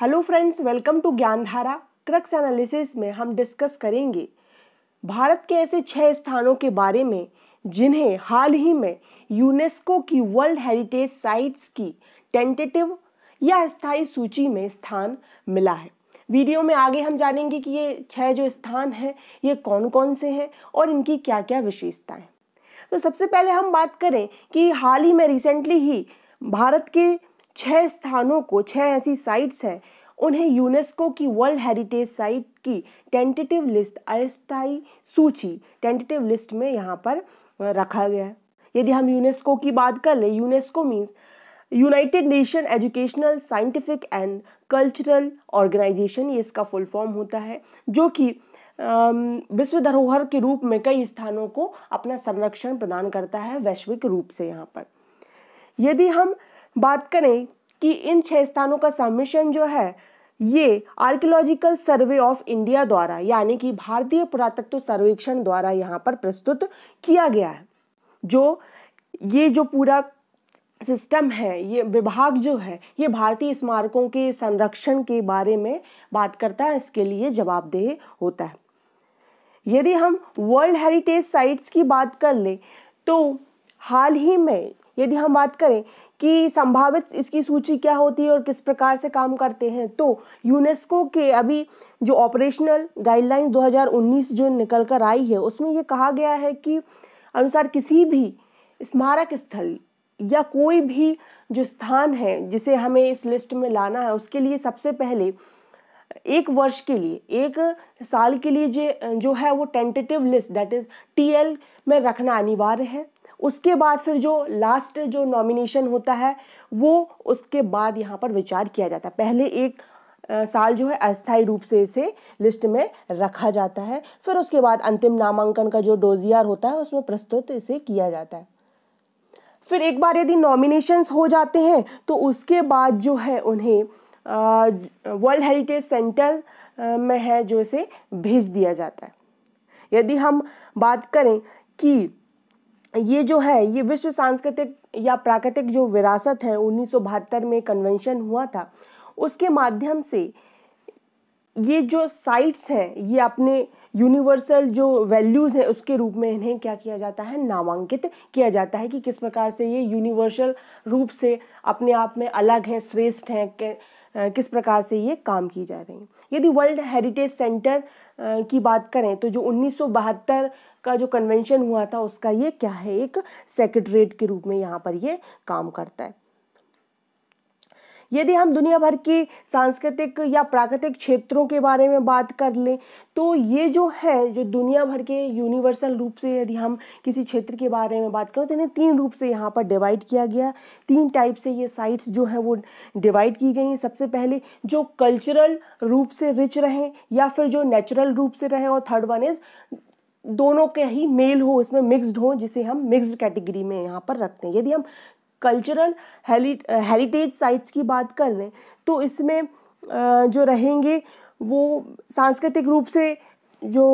hello friends welcome to Gyandhara crux analysis में हम discuss करेंगे भारत के ऐसे छः स्थानों के बारे में जिन्हें हाल ही में यूनेस्को की वर्ल्ड हेरिटेज साइट्स की टेंटेटिव या स्थायी सूची में स्थान मिला है वीडियो में आगे हम जानेंगे कि ये छः जो स्थान हैं ये कौन कौन से हैं और इनकी क्या क्या विशेषताएँ तो सबसे पहले हम बात करें कि हाल ही में रिसेंटली ही भारत के छः स्थानों को छः ऐसी साइट्स हैं उन्हें यूनेस्को की वर्ल्ड हेरिटेज साइट की टेंटेटिव लिस्ट अस्थाई सूची टेंटेटिव लिस्ट में यहाँ पर रखा गया है यदि हम यूनेस्को की बात कर लें UNESCO means United Nation Educational Scientific and Cultural Organization ये इसका फुल फॉर्म होता है जो कि विश्व धरोहर के रूप में कई स्थानों को अपना संरक्षण प्रदान करता है वैश्विक रूप से यहाँ पर यदि हम बात करें कि इन छह स्थानों का सबमिशन जो है ये आर्कियोलॉजिकल सर्वे ऑफ इंडिया द्वारा यानी कि भारतीय पुरातत्व सर्वेक्षण द्वारा यहाँ पर प्रस्तुत किया गया है जो ये जो पूरा सिस्टम है ये विभाग जो है ये भारतीय स्मारकों के संरक्षण के बारे में बात करता है इसके लिए जवाबदेह होता है यदि हम वर्ल्ड हेरिटेज साइट्स की बात कर लें तो हाल ही में यदि हम बात करें कि संभावित इसकी सूची क्या होती है और किस प्रकार से काम करते हैं तो यूनेस्को के अभी जो ऑपरेशनल गाइडलाइंस 2019 जो निकल कर आई है उसमें ये कहा गया है कि अनुसार किसी भी स्मारक स्थल या कोई भी जो स्थान है जिसे हमें इस लिस्ट में लाना है उसके लिए सबसे पहले एक वर्ष के लिए एक साल के लिए जो जो है वो tentative list that is T L में रखना अनिवार्य है उसके बाद फिर जो लास्ट जो नॉमिनेशन होता है वो उसके बाद यहाँ पर विचार किया जाता है पहले एक साल जो है अस्थायी रूप से इसे लिस्ट में रखा जाता है फिर उसके बाद अंतिम नामांकन का जो डोजियार होता है उसमें प्रस्तुत इसे किया जाता है फिर एक बार यदि नॉमिनेशंस हो जाते हैं तो उसके बाद जो है उन्हें वर्ल्ड हेरिटेज सेंटर में है जो इसे भेज दिया जाता है यदि हम बात करें कि ये जो है ये विश्व सांस्कृतिक या प्राकृतिक जो विरासत है उन्नीस में कन्वेंशन हुआ था उसके माध्यम से ये जो साइट्स हैं ये अपने यूनिवर्सल जो वैल्यूज़ हैं उसके रूप में इन्हें क्या किया जाता है नामांकित किया जाता है कि किस प्रकार से ये यूनिवर्सल रूप से अपने आप में अलग हैं श्रेष्ठ हैं किस प्रकार से ये काम की जा रही हैं यदि वर्ल्ड हेरिटेज सेंटर की बात करें तो जो उन्नीस का जो कन्वेंशन हुआ था उसका ये क्या है एक सेक्रेटरेट के रूप में यहाँ पर ये काम करता है यदि हम दुनिया भर की सांस्कृतिक या प्राकृतिक क्षेत्रों के बारे में बात कर लें तो ये जो है जो दुनिया भर के यूनिवर्सल रूप से यदि हम किसी क्षेत्र के बारे में बात करें तो इन्हें तीन रूप से यहाँ पर डिवाइड किया गया तीन टाइप से ये साइट्स जो हैं वो डिवाइड की गई हैं सबसे पहले जो कल्चरल रूप से रिच रहें या फिर जो नेचुरल रूप से रहें और थर्ड वन इज़ दोनों के ही मेल हो इसमें मिक्स्ड हो जिसे हम मिक्स्ड कैटेगरी में यहाँ पर रखते हैं यदि हम कल्चरल हेरिटेज साइट्स की बात कर लें तो इसमें जो रहेंगे वो सांस्कृतिक रूप से जो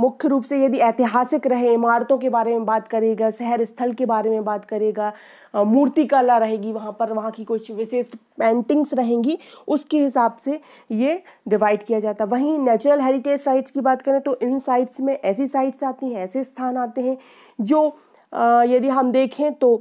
मुख्य रूप से यदि ऐतिहासिक रहे इमारतों के बारे में बात करेगा शहर स्थल के बारे में बात करेगा मूर्तिकला रहेगी वहाँ पर वहाँ की कुछ विशिष्ट पेंटिंग्स रहेंगी उसके हिसाब से ये डिवाइड किया जाता है वहीं नेचुरल हेरिटेज साइट्स की बात करें तो इन साइट्स में ऐसी साइट्स आती हैं ऐसे स्थान आते हैं जो यदि हम देखें तो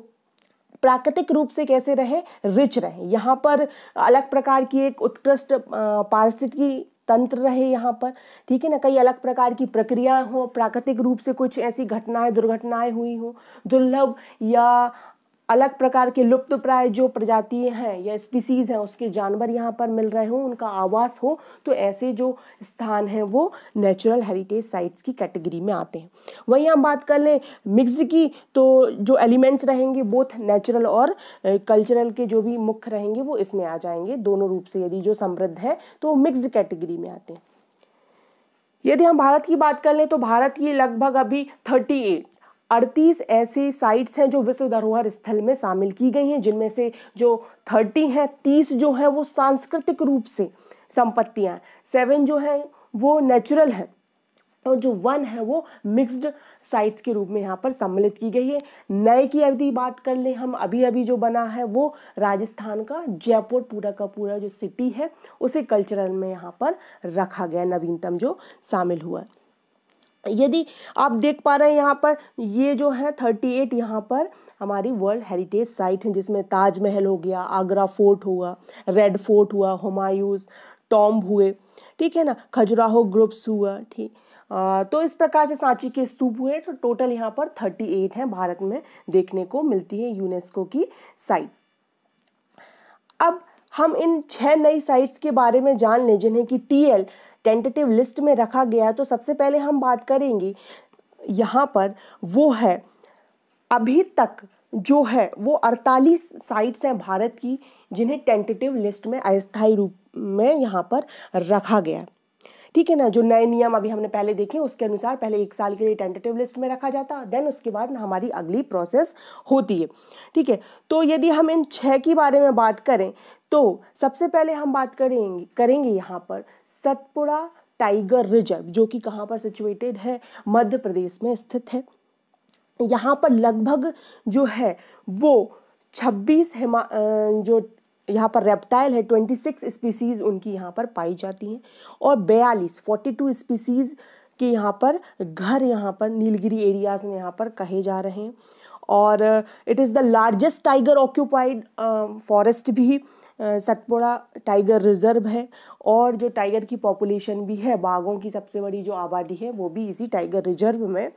प्राकृतिक रूप से कैसे रहे रिच रहे यहाँ पर अलग प्रकार की एक उत्कृष्ट पारिस्थितिकी तंत्र रहे यहाँ पर ठीक है ना कई अलग प्रकार की प्रक्रियाएं हो प्राकृतिक रूप से कुछ ऐसी घटनाएं दुर्घटनाएं हुई हों दुर्लभ या अलग प्रकार के लुप्त प्राय जो प्रजाति हैं या स्पीसीज़ हैं उसके जानवर यहाँ पर मिल रहे हों उनका आवास हो तो ऐसे जो स्थान हैं वो नेचुरल हेरिटेज साइट्स की कैटेगरी में आते हैं वहीं हम बात कर लें मिक्स की तो जो एलिमेंट्स रहेंगे बोथ नेचुरल और कल्चरल के जो भी मुख्य रहेंगे वो इसमें आ जाएंगे दोनों रूप से यदि जो समृद्ध है तो मिक्सड कैटेगरी में आते हैं यदि हम भारत की बात कर लें तो भारत की लगभग अभी थर्टी एट अड़तीस ऐसी साइट्स हैं जो विश्व धरोहर स्थल में शामिल की गई हैं जिनमें से जो थर्टी हैं तीस जो हैं वो सांस्कृतिक रूप से संपत्तियाँ सेवन जो हैं वो नेचुरल हैं और जो वन है वो मिक्स्ड साइट्स के रूप में यहाँ पर सम्मिलित की गई है नए की अभी बात कर लें हम अभी अभी जो बना है वो राजस्थान का जयपुर पूरा का पूरा जो सिटी है उसे कल्चरल में यहाँ पर रखा गया नवीनतम जो शामिल हुआ है यदि आप देख पा रहे हैं यहाँ पर ये जो है थर्टी एट यहाँ पर हमारी वर्ल्ड हेरिटेज साइट है जिसमें ताजमहल हो गया आगरा फोर्ट हुआ रेड फोर्ट हुआ हुमायूस टॉम्ब हुए ठीक है ना खजुराहो ग्रुप्स हुआ ठीक तो इस प्रकार से सांची के स्तूप हुए तो टोटल यहाँ पर थर्टी एट हैं भारत में देखने को मिलती है यूनेस्को की साइट अब हम इन छह नई साइट्स के बारे में जान लें जिन्हें कि टीएल टेंटेटिव लिस्ट में रखा गया है तो सबसे पहले हम बात करेंगे यहाँ पर वो है अभी तक जो है वो 48 साइट्स हैं भारत की जिन्हें टेंटेटिव लिस्ट में अस्थायी रूप में यहाँ पर रखा गया है ठीक है ना जो नए नियम अभी हमने पहले देखे उसके अनुसार पहले एक साल के लिए टेंटेटिव लिस्ट में रखा जाता देन उसके बाद हमारी अगली प्रोसेस होती है ठीक है तो यदि हम इन छः के बारे में बात करें तो सबसे पहले हम बात करेंगे करेंगे यहाँ पर सतपुड़ा टाइगर रिजर्व जो कि कहाँ पर सिचुएटेड है मध्य प्रदेश में स्थित है यहाँ पर लगभग जो है वो 26 हिमा जो यहाँ पर रेप्टाइल है ट्वेंटी सिक्स स्पीसीज़ उनकी यहाँ पर पाई जाती हैं और बयालीस फोर्टी टू स्पीसीज़ के यहाँ पर घर यहाँ पर नीलगिरी एरियाज़ में यहाँ पर कहे जा रहे हैं और it is the largest tiger occupied forest भी uh, सतपुड़ा टाइगर रिजर्व है और जो टाइगर की पॉपुलेशन भी है बाघों की सबसे बड़ी जो आबादी है वो भी इसी टाइगर रिजर्व में uh,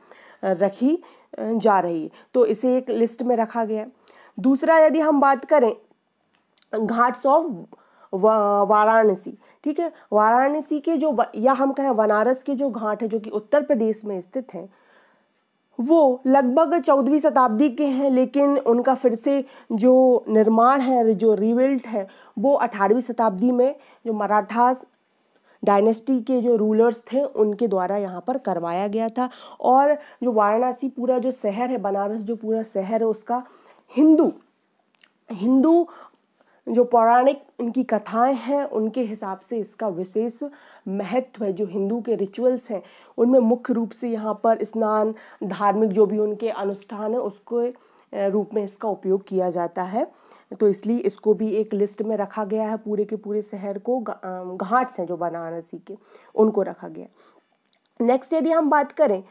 रखी uh, जा रही है तो इसे एक लिस्ट में रखा गया है दूसरा यदि हम बात करें घाट्स ऑफ वाराणसी ठीक है वाराणसी के जो या हम कहें बनारस के जो घाट है जो कि उत्तर प्रदेश में स्थित हैं वो लगभग चौदहवीं शताब्दी के हैं लेकिन उनका फिर से जो निर्माण है जो रिविल्ट है वो अठारहवीं शताब्दी में जो मराठास डायनेस्टी के जो रूलर्स थे उनके द्वारा यहाँ पर करवाया गया था और जो वाराणसी पूरा जो शहर है बनारस जो पूरा शहर है उसका हिंदू हिंदू जो पौराणिक उनकी कथाएं हैं उनके हिसाब से इसका विशेष महत्व है जो हिंदू के रिचुअल्स हैं उनमें मुख्य रूप से यहाँ पर स्नान धार्मिक जो भी उनके अनुष्ठान है उसको रूप में इसका उपयोग किया जाता है तो इसलिए इसको भी एक लिस्ट में रखा गया है पूरे के पूरे शहर को घाट्स हैं जो बनारसी के उनको रखा गया नेक्स्ट यदि हम बात करें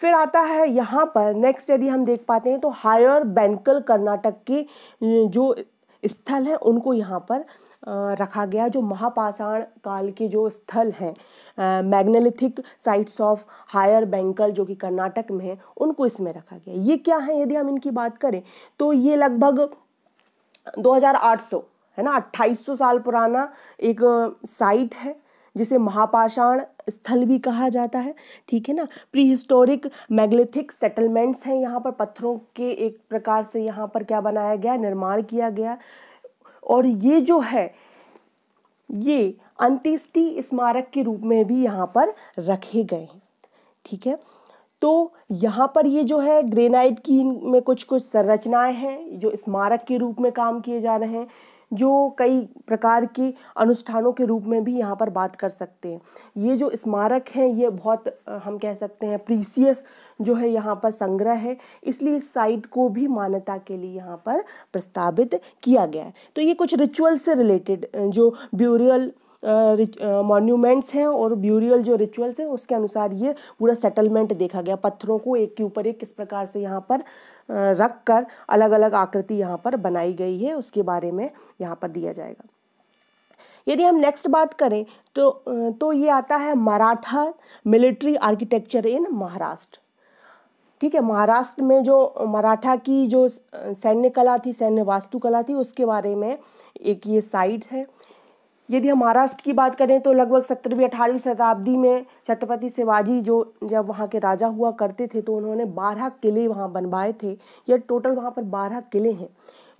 फिर आता है यहाँ पर नेक्स्ट यदि हम देख पाते हैं तो हायर बैंकल कर्नाटक के जो स्थल हैं उनको यहाँ पर रखा गया जो महापाषाण काल के जो स्थल हैं megalithic sites of Hire Benakal जो कि कर्नाटक में है उनको इसमें रखा गया ये क्या है यदि हम इनकी बात करें तो ये लगभग 2800 है ना 2800 साल पुराना एक साइट है जिसे महापाषाण स्थल भी कहा जाता है ठीक है ना प्री हिस्टोरिक मैग्लिथिक सेटलमेंट्स हैं यहाँ पर पत्थरों के एक प्रकार से यहाँ पर क्या बनाया गया निर्माण किया गया और ये जो है ये अंत्येष्टि स्मारक के रूप में भी यहाँ पर रखे गए हैं ठीक है तो यहाँ पर ये जो है ग्रेनाइट की में कुछ कुछ संरचनाएं हैं जो स्मारक के रूप में काम किए जा रहे हैं जो कई प्रकार के अनुष्ठानों के रूप में भी यहाँ पर बात कर सकते हैं ये जो स्मारक हैं ये बहुत हम कह सकते हैं प्रीसियस जो है यहाँ पर संग्रह है इसलिए इस साइट को भी मान्यता के लिए यहाँ पर प्रस्तावित किया गया है तो ये कुछ रिचुअल से रिलेटेड जो ब्यूरियल मॉन्यूमेंट्स हैं और ब्यूरियल जो रिचुअल्स हैं उसके अनुसार ये पूरा सेटलमेंट देखा गया पत्थरों को एक के ऊपर एक किस प्रकार से यहाँ पर रख कर अलग अलग आकृति यहाँ पर बनाई गई है उसके बारे में यहाँ पर दिया जाएगा यदि हम नेक्स्ट बात करें तो तो ये आता है Maratha military architecture in Maharashtra ठीक है महाराष्ट्र में जो मराठा की जो सैन्य कला थी सैन्य वास्तुकला थी उसके बारे में एक ये साइट है यदि हम महाराष्ट्र की बात करें तो लगभग सत्रहवीं अठारहवीं शताब्दी में छत्रपति शिवाजी जो जब वहाँ के राजा हुआ करते थे तो उन्होंने बारह किले वहाँ बनवाए थे ये टोटल वहाँ पर बारह किले हैं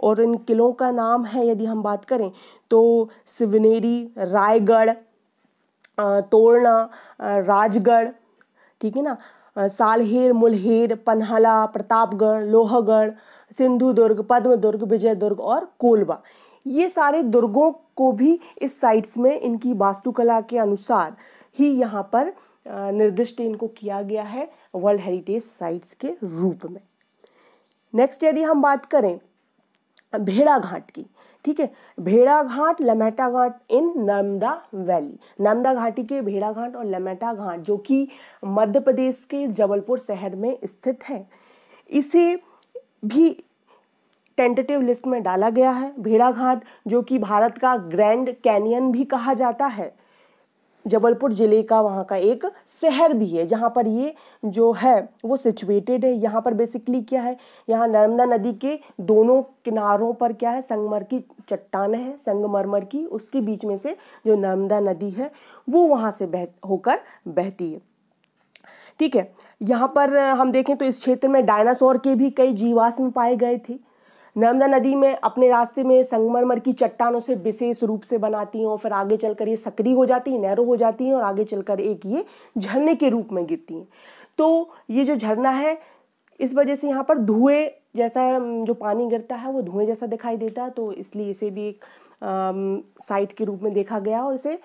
और इन किलों का नाम है यदि हम बात करें तो शिवनेरी रायगढ़ तोड़ना राजगढ़ ठीक है ना सालहेर मुलहेर पन्हाला प्रतापगढ़ लोहगढ़ सिंधुदुर्ग पद्मदुर्ग विजयदुर्ग और कोलवा ये सारे दुर्गों को भी इस साइट्स में इनकी वास्तुकला के अनुसार ही यहाँ पर निर्दिष्ट इनको किया गया है वर्ल्ड हेरिटेज साइट्स के रूप में नेक्स्ट यदि हम बात करें भेड़ा घाट की ठीक है भेड़ा घाट लमेटा घाट इन नर्मदा वैली नर्मदा घाटी के भेड़ा घाट और लमेटा घाट जो कि मध्य प्रदेश के जबलपुर शहर में स्थित है इसे भी टेंटेटिव लिस्ट में डाला गया है भेड़ाघाट जो कि भारत का ग्रैंड कैनियन भी कहा जाता है जबलपुर ज़िले का वहाँ का एक शहर भी है जहाँ पर ये जो है वो सिचुएटेड है यहाँ पर बेसिकली क्या है यहाँ नर्मदा नदी के दोनों किनारों पर क्या है संगमर की चट्टान है संगमरमर की उसके बीच में से जो नर्मदा नदी है वो वहाँ से बह होकर बहती है ठीक है यहाँ पर हम देखें तो इस क्षेत्र में डायनासोर के भी कई जीवाश्म पाए गए थे नर्मदा नदी में अपने रास्ते में संगमरमर की चट्टानों से विशेष रूप से बनाती हैं और फिर आगे चलकर ये सकरी हो जाती है नहरों हो जाती हैं और आगे चलकर एक ये झरने के रूप में गिरती हैं तो ये जो झरना है इस वजह से यहाँ पर धुएँ जैसा जो पानी गिरता है वो धुएँ जैसा दिखाई देता है तो इसलिए इसे भी एक साइट के रूप में देखा गया और इसे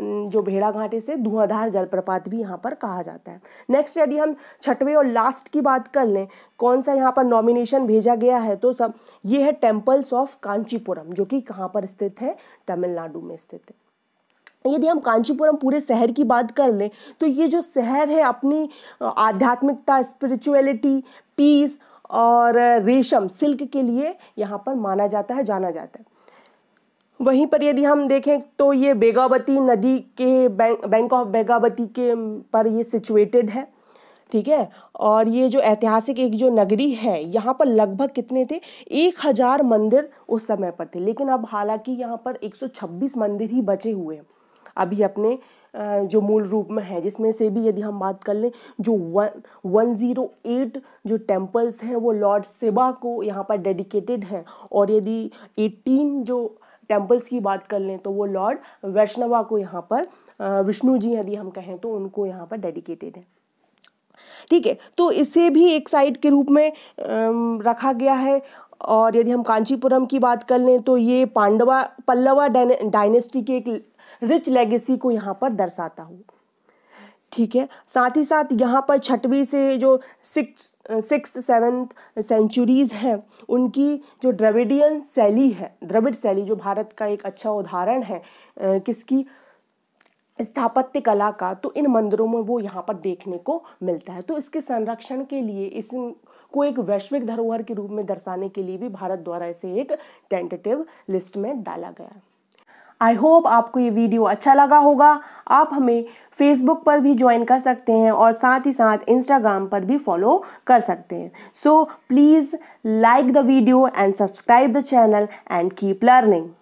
जो भेड़ा घाटे से धुआंधार जलप्रपात भी यहाँ पर कहा जाता है नेक्स्ट यदि हम छठवें और लास्ट की बात कर लें कौन सा यहाँ पर नॉमिनेशन भेजा गया है तो सब ये है टेम्पल्स ऑफ कांचीपुरम जो कि कहाँ पर स्थित है तमिलनाडु में स्थित है यदि हम कांचीपुरम पूरे शहर की बात कर लें तो ये जो शहर है अपनी आध्यात्मिकता स्पिरिचुअलिटी पीस और रेशम सिल्क के लिए यहाँ पर माना जाता है जाना जाता है वहीं पर यदि हम देखें तो ये बेगावती नदी के बैंक बैंक ऑफ बेगावती के पर ये सिचुएटेड है ठीक है और ये जो ऐतिहासिक एक जो नगरी है यहाँ पर लगभग कितने थे एक हज़ार मंदिर उस समय पर थे लेकिन अब हालांकि यहाँ पर 126 मंदिर ही बचे हुए हैं अभी अपने जो मूल रूप में है जिसमें से भी यदि हम बात कर लें जो वन वन ज़ीरो एट जो टेम्पल्स हैं वो लॉर्ड सेबा को यहाँ पर डेडिकेटेड हैं और यदि एटीन जो टेम्पल्स की बात कर लें तो वो लॉर्ड वैष्णवा को यहाँ पर विष्णु जी यदि हम कहें तो उनको यहाँ पर डेडिकेटेड है ठीक है तो इसे भी एक साइड के रूप में रखा गया है और यदि हम कांचीपुरम की बात कर लें तो ये पांडवा पल्लवा डायनेस्टी के एक रिच लेगेसी को यहाँ पर दर्शाता हूँ ठीक है साथ ही साथ यहाँ पर छठवीं से जो सिक्स सिक्स सेवन्थ सेंचुरीज़ हैं उनकी जो द्रविडियन शैली है द्रविड शैली जो भारत का एक अच्छा उदाहरण है किसकी स्थापत्य कला का तो इन मंदिरों में वो यहाँ पर देखने को मिलता है तो इसके संरक्षण के लिए इस को एक वैश्विक धरोहर के रूप में दर्शाने के लिए भी भारत द्वारा इसे एक टेंटेटिव लिस्ट में डाला गया आई होप आपको ये वीडियो अच्छा लगा होगा आप हमें फेसबुक पर भी ज्वाइन कर सकते हैं और साथ ही साथ इंस्टाग्राम पर भी फॉलो कर सकते हैं so please like the video and subscribe the channel and keep learning